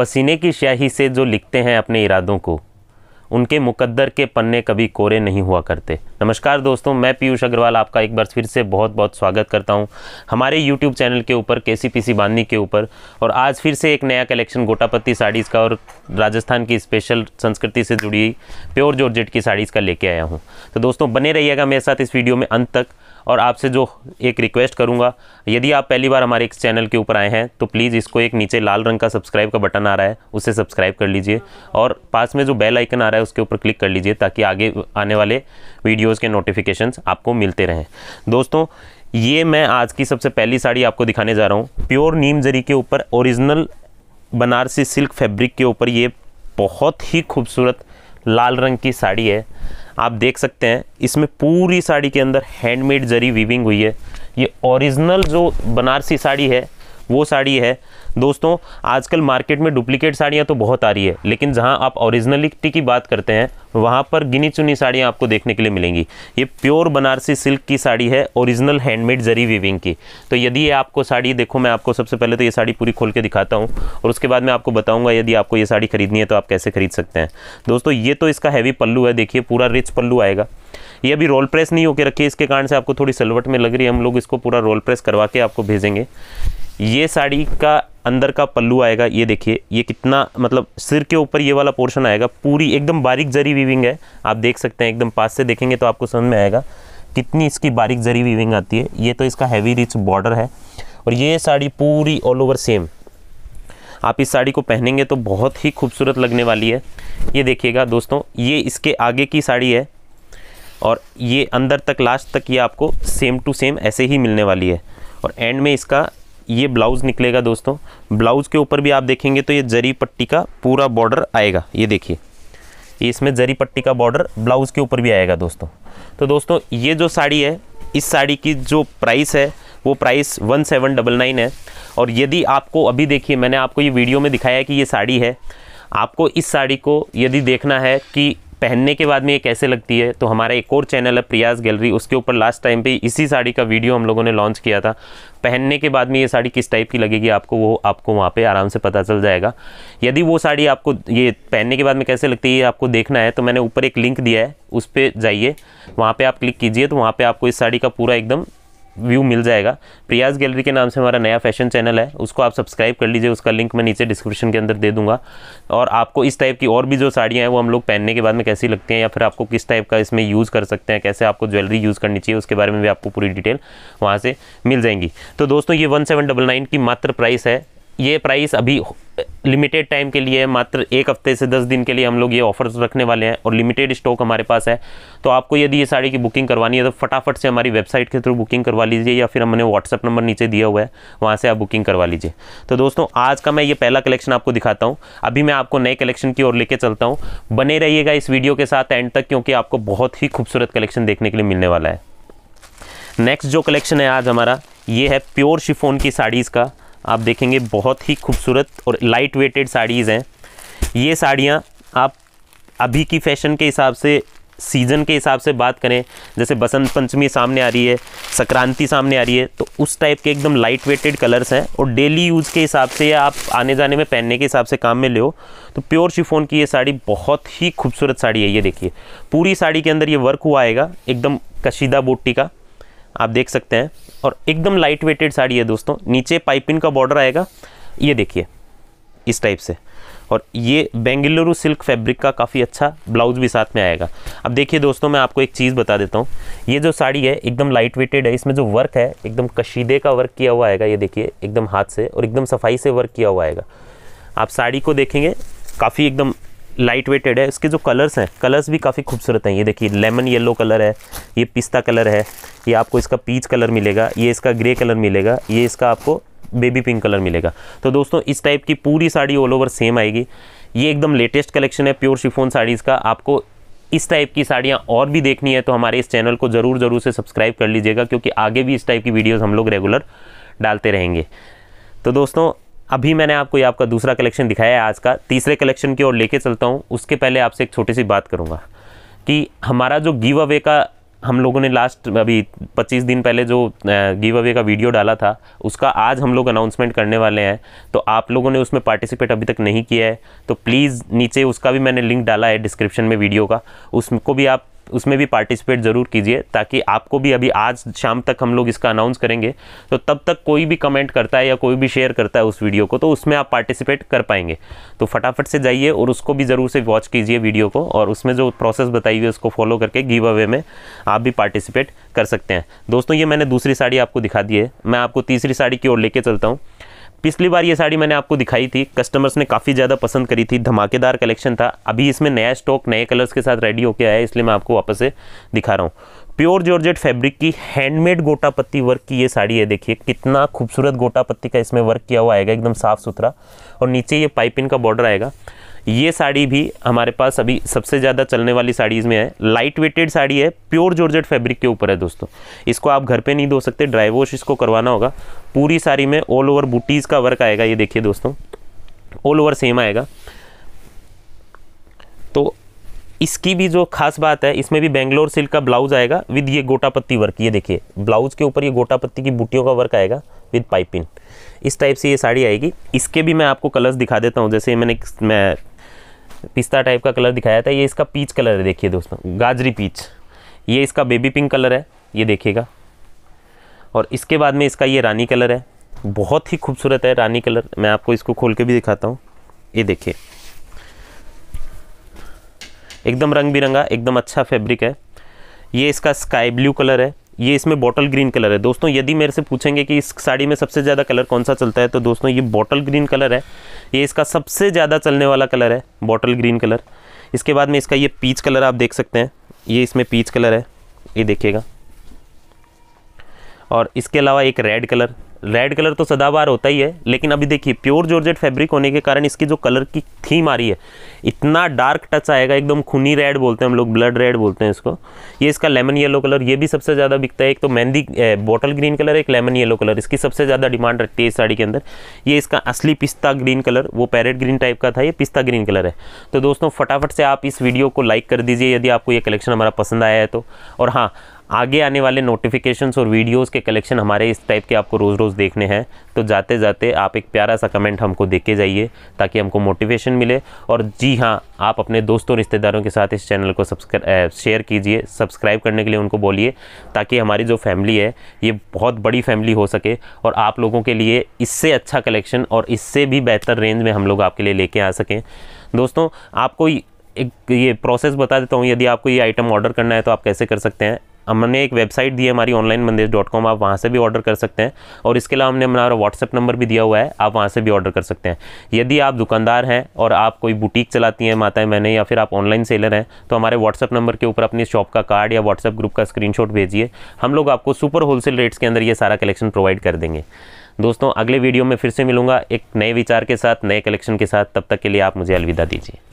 पसीने की स्याही से जो लिखते हैं अपने इरादों को उनके मुकद्दर के पन्ने कभी कोरे नहीं हुआ करते नमस्कार दोस्तों मैं पीयूष अग्रवाल आपका एक बार फिर से बहुत बहुत स्वागत करता हूं हमारे YouTube चैनल के ऊपर के सी पी सी बांधनी के ऊपर और आज फिर से एक नया कलेक्शन गोटापत्ती साड़ीज़ का और राजस्थान की स्पेशल संस्कृति से जुड़ी प्योर जॉर्जेट की साड़ीज़ का लेके आया हूँ तो दोस्तों बने रहिएगा मेरे साथ इस वीडियो में अंत तक और आपसे जो एक रिक्वेस्ट करूँगा यदि आप पहली बार हमारे इस चैनल के ऊपर आए हैं तो प्लीज़ इसको एक नीचे लाल रंग का सब्सक्राइब का बटन आ रहा है उसे सब्सक्राइब कर लीजिए और पास में जो बेल आइकन आ रहा है उसके ऊपर क्लिक कर लीजिए ताकि आगे आने वाले वीडियोज़ के नोटिफिकेशन आपको मिलते रहें दोस्तों ये मैं आज की सबसे पहली साड़ी आपको दिखाने जा रहा हूँ प्योर नीम जरी के ऊपर ओरिजिनल बनारसी सिल्क फैब्रिक के ऊपर ये बहुत ही खूबसूरत लाल रंग की साड़ी है आप देख सकते हैं इसमें पूरी साड़ी के अंदर हैंडमेड जरी वीविंग हुई है ये ओरिजिनल जो बनारसी साड़ी है वो साड़ी है दोस्तों आजकल मार्केट में डुप्लीकेट साड़ियाँ तो बहुत आ रही है लेकिन जहाँ आप ओरिजिनलिटी की बात करते हैं वहाँ पर गिनी चुनी साड़ियाँ आपको देखने के लिए मिलेंगी ये प्योर बनारसी सिल्क की साड़ी है ओरिजिनल हैंडमेड जरी वीविंग की तो यदि ये आपको साड़ी देखो मैं आपको सबसे पहले तो ये साड़ी पूरी खोल के दिखाता हूँ और उसके बाद मैं आपको बताऊँगा यदि आपको ये साड़ी खरीदनी है तो आप कैसे खरीद सकते हैं दोस्तों ये तो इसका हैवी पल्लू है देखिए पूरा रिच पल्लू आएगा ये अभी रोल प्रेस नहीं होकर रखी है इसके कारण से आपको थोड़ी सलवट में लग रही है हम लोग इसको पूरा रोल प्रेस करवा के आपको भेजेंगे ये साड़ी का अंदर का पल्लू आएगा ये देखिए ये कितना मतलब सिर के ऊपर ये वाला पोर्शन आएगा पूरी एकदम बारीक जरी वीविंग है आप देख सकते हैं एकदम पास से देखेंगे तो आपको समझ में आएगा कितनी इसकी बारीक जरी वीविंग आती है ये तो इसका हैवी रिच बॉर्डर है और ये साड़ी पूरी ऑल ओवर सेम आप इस साड़ी को पहनेंगे तो बहुत ही खूबसूरत लगने वाली है ये देखिएगा दोस्तों ये इसके आगे की साड़ी है और ये अंदर तक लास्ट तक ये आपको सेम टू सेम ऐसे ही मिलने वाली है और एंड में इसका ये ब्लाउज़ निकलेगा दोस्तों ब्लाउज़ के ऊपर भी आप देखेंगे तो ये जरी पट्टी का पूरा बॉर्डर आएगा ये देखिए इसमें जरी पट्टी का बॉर्डर ब्लाउज़ के ऊपर भी आएगा दोस्तों तो दोस्तों ये जो साड़ी है इस साड़ी की जो प्राइस है वो price one seven double nine है और यदि आपको अभी देखिए मैंने आपको ये वीडियो में दिखाया है कि ये साड़ी है आपको इस साड़ी को यदि देखना है कि पहनने के बाद में ये कैसे लगती है तो हमारा एक और चैनल है प्रियाज गैलरी उसके ऊपर लास्ट टाइम पे इसी साड़ी का वीडियो हम लोगों ने लॉन्च किया था पहनने के बाद में ये साड़ी किस टाइप की लगेगी आपको वो आपको वहाँ पे आराम से पता चल जाएगा यदि वो साड़ी आपको ये पहनने के बाद में कैसे लगती है ये आपको देखना है तो मैंने ऊपर एक लिंक दिया है उस पर जाइए वहाँ पर आप क्लिक कीजिए तो वहाँ पर आपको इस साड़ी का पूरा एकदम व्यू मिल जाएगा प्रियाज गैलरी के नाम से हमारा नया फैशन चैनल है उसको आप सब्सक्राइब कर लीजिए उसका लिंक मैं नीचे डिस्क्रिप्शन के अंदर दे दूंगा और आपको इस टाइप की और भी जो साड़ियाँ हैं वो हम लोग पहनने के बाद में कैसी लगती हैं या फिर आपको किस टाइप का इसमें यूज़ कर सकते हैं कैसे आपको ज्वेलरी यूज़ करनी चाहिए उसके बारे में भी आपको पूरी डिटेल वहाँ से मिल जाएंगी तो दोस्तों ये वन की मात्र प्राइस है ये प्राइस अभी लिमिटेड टाइम के लिए मात्र एक हफ्ते से दस दिन के लिए हम लोग ये ऑफर्स रखने वाले हैं और लिमिटेड स्टॉक हमारे पास है तो आपको यदि ये साड़ी की बुकिंग करवानी है तो फटाफट से हमारी वेबसाइट के थ्रू बुकिंग करवा लीजिए या फिर हमने व्हाट्सअप नंबर नीचे दिया हुआ है वहाँ से आप बुकिंग करवा लीजिए तो दोस्तों आज का मैं ये पहला कलेक्शन आपको दिखाता हूँ अभी मैं आपको नए कलेक्शन की ओर लेके चलता हूँ बने रहिएगा इस वीडियो के साथ एंड तक क्योंकि आपको बहुत ही खूबसूरत कलेक्शन देखने के लिए मिलने वाला है नेक्स्ट जो कलेक्शन है आज हमारा ये है प्योर शिफोन की साड़ीज़ का आप देखेंगे बहुत ही खूबसूरत और लाइट वेटेड साड़ीज़ हैं ये साड़ियाँ आप अभी की फैशन के हिसाब से सीज़न के हिसाब से बात करें जैसे बसंत पंचमी सामने आ रही है संक्रांति सामने आ रही है तो उस टाइप के एकदम लाइट वेटेड कलर्स हैं और डेली यूज़ के हिसाब से या आप आने जाने में पहनने के हिसाब से काम में लो तो प्योर शिफोन की ये साड़ी बहुत ही खूबसूरत साड़ी है ये देखिए पूरी साड़ी के अंदर ये वर्क हुआ आएगा एकदम कशीदा बोटी का आप देख सकते हैं और एकदम लाइट वेटेड साड़ी है दोस्तों नीचे पाइपिंग का बॉर्डर आएगा ये देखिए इस टाइप से और ये बेंगलुरु सिल्क फैब्रिक का काफ़ी अच्छा ब्लाउज भी साथ में आएगा अब देखिए दोस्तों मैं आपको एक चीज़ बता देता हूँ ये जो साड़ी है एकदम लाइट वेटेड है इसमें जो वर्क है एकदम कशीदे का वर्क किया हुआ आएगा ये देखिए एकदम हाथ से और एकदम सफाई से वर्क किया हुआ आएगा आप साड़ी को देखेंगे काफ़ी एकदम लाइट वेटेड है इसके जो कलर्स हैं कलर्स भी काफ़ी खूबसूरत हैं ये देखिए लेमन येलो कलर है ये पिस्ता कलर है ये आपको इसका पीच कलर मिलेगा ये इसका ग्रे कलर मिलेगा ये इसका आपको बेबी पिंक कलर मिलेगा तो दोस्तों इस टाइप की पूरी साड़ी ऑल ओवर सेम आएगी ये एकदम लेटेस्ट कलेक्शन है प्योर शिफोन साड़ीज़ का आपको इस टाइप की साड़ियाँ और भी देखनी है तो हमारे इस चैनल को ज़रूर ज़रूर से सब्सक्राइब कर लीजिएगा क्योंकि आगे भी इस टाइप की वीडियोज़ हम लोग रेगुलर डालते रहेंगे तो दोस्तों अभी मैंने आपको ये आपका दूसरा कलेक्शन दिखाया है आज का तीसरे कलेक्शन की ओर लेके चलता हूँ उसके पहले आपसे एक छोटी सी बात करूँगा कि हमारा जो गिव अवे का हम लोगों ने लास्ट अभी पच्चीस दिन पहले जो गिव अवे का वीडियो डाला था उसका आज हम लोग अनाउंसमेंट करने वाले हैं तो आप लोगों ने उसमें पार्टिसिपेट अभी तक नहीं किया है तो प्लीज़ नीचे उसका भी मैंने लिंक डाला है डिस्क्रिप्शन में वीडियो का उसको भी आप उसमें भी पार्टिसिपेट ज़रूर कीजिए ताकि आपको भी अभी आज शाम तक हम लोग इसका अनाउंस करेंगे तो तब तक कोई भी कमेंट करता है या कोई भी शेयर करता है उस वीडियो को तो उसमें आप पार्टिसिपेट कर पाएंगे तो फटाफट से जाइए और उसको भी ज़रूर से वॉच कीजिए वीडियो को और उसमें जो प्रोसेस बताई हुई है उसको फॉलो करके गिव अवे में आप भी पार्टिसिपेट कर सकते हैं दोस्तों ये मैंने दूसरी साड़ी आपको दिखा दी है मैं आपको तीसरी साड़ी की ओर लेके चलता हूँ पिछली बार ये साड़ी मैंने आपको दिखाई थी कस्टमर्स ने काफ़ी ज़्यादा पसंद करी थी धमाकेदार कलेक्शन था अभी इसमें नया स्टॉक नए कलर्स के साथ रेडी होके आया इसलिए मैं आपको वापस से दिखा रहा हूँ प्योर जॉर्जेट फैब्रिक की हैंडमेड गोटा पत्ती वर्क की ये साड़ी है देखिए कितना खूबसूरत गोटा पत्ती का इसमें वर्क किया हुआ आएगा एकदम साफ़ सुथरा और नीचे ये पाइपिंग का बॉर्डर आएगा ये साड़ी भी हमारे पास अभी सबसे ज़्यादा चलने वाली साड़ीज़ में है लाइट वेटेड साड़ी है प्योर जॉर्जेट फैब्रिक के ऊपर है दोस्तों इसको आप घर पे नहीं धो सकते ड्राई वॉश इसको करवाना होगा पूरी साड़ी में ऑल ओवर बूटीज़ का वर्क आएगा ये देखिए दोस्तों ऑल ओवर सेम आएगा तो इसकी भी जो खास बात है इसमें भी बेंगलोर सिल्क का ब्लाउज आएगा विद ये गोटापत्ती वर्क ये देखिए ब्लाउज के ऊपर ये गोटापत्ती की बूटियों का वर्क आएगा विद पाइपिंग इस टाइप से ये साड़ी आएगी इसके भी मैं आपको कलर्स दिखा देता हूँ जैसे मैंने मैं पिस्ता टाइप का कलर दिखाया था ये इसका पीच कलर है देखिए दोस्तों गाजरी पीच ये इसका बेबी पिंक कलर है ये देखिएगा और इसके बाद में इसका ये रानी कलर है बहुत ही खूबसूरत है रानी कलर मैं आपको इसको खोल के भी दिखाता हूँ ये देखिए एकदम रंग बिरंगा एकदम अच्छा फैब्रिक है ये इसका स्काई ब्लू कलर है ये इसमें बॉटल ग्रीन कलर है दोस्तों यदि मेरे से पूछेंगे कि इस साड़ी में सबसे ज़्यादा कलर कौन सा चलता है तो दोस्तों ये बॉटल ग्रीन कलर है ये इसका सबसे ज़्यादा चलने वाला कलर है बॉटल ग्रीन कलर इसके बाद में इसका ये पीच कलर आप देख सकते हैं ये इसमें पीच कलर है ये देखिएगा और इसके अलावा एक रेड कलर रेड कलर तो सदाबार होता ही है लेकिन अभी देखिए प्योर जॉर्जेट फैब्रिक होने के कारण इसकी जो कलर की थीम आ रही है इतना डार्क टच आएगा एकदम खूनी रेड बोलते हैं हम लोग ब्लड रेड बोलते हैं इसको ये इसका लेमन येलो कलर ये भी सबसे ज़्यादा बिकता है एक तो मेहंदी बॉटल ग्रीन कलर एक लेमन येलो कलर इसकी सबसे ज़्यादा डिमांड रखती है इस साड़ी के अंदर ये इसका असली पिस्ता ग्रीन कलर वो पैरेट ग्रीन टाइप का था ये पिस्ता ग्रीन कलर है तो दोस्तों फटाफट से आप इस वीडियो को लाइक कर दीजिए यदि आपको ये कलेक्शन हमारा पसंद आया है तो और हाँ आगे आने वाले नोटिफिकेशंस और वीडियोस के कलेक्शन हमारे इस टाइप के आपको रोज़ रोज़ देखने हैं तो जाते जाते आप एक प्यारा सा कमेंट हमको दे के जाइए ताकि हमको मोटिवेशन मिले और जी हाँ आप अपने दोस्तों रिश्तेदारों के साथ इस चैनल को सब्सक्राइब शेयर कीजिए सब्सक्राइब करने के लिए उनको बोलिए ताकि हमारी जो फैमिली है ये बहुत बड़ी फैमिली हो सके और आप लोगों के लिए इससे अच्छा कलेक्शन और इससे भी बेहतर रेंज में हम लोग आपके लिए लेके आ सकें दोस्तों आपको एक ये प्रोसेस बता देता हूँ यदि आपको ये आइटम ऑर्डर करना है तो आप कैसे कर सकते हैं हमने एक वेबसाइट दी है हमारी ऑनलाइन मंदिर डॉट कॉम आप वहाँ से भी ऑर्डर कर सकते हैं और इसके अलावा हमने हमारा व्हाट्सअप नंबर भी दिया हुआ है आप वहाँ से भी ऑर्डर कर सकते हैं यदि आप दुकानदार हैं और आप कोई बुटीक चलाती हैं माता है मैंने या फिर आप ऑनलाइन सेलर हैं तो हमारे व्हाट्सअप नंबर के ऊपर अपनी शॉप का कार्ड या व्हाट्सअप ग्रुप का स्क्रीन भेजिए हम लोग आपको सुपर होलसेल रेट्स के अंदर ये सारा कलेक्शन प्रोवाइड कर देंगे दोस्तों अगले वीडियो में फिर से मिलूंगा एक नए विचार के साथ नए कलेक्शन के साथ तब तक के लिए आप मुझे अलविदा दीजिए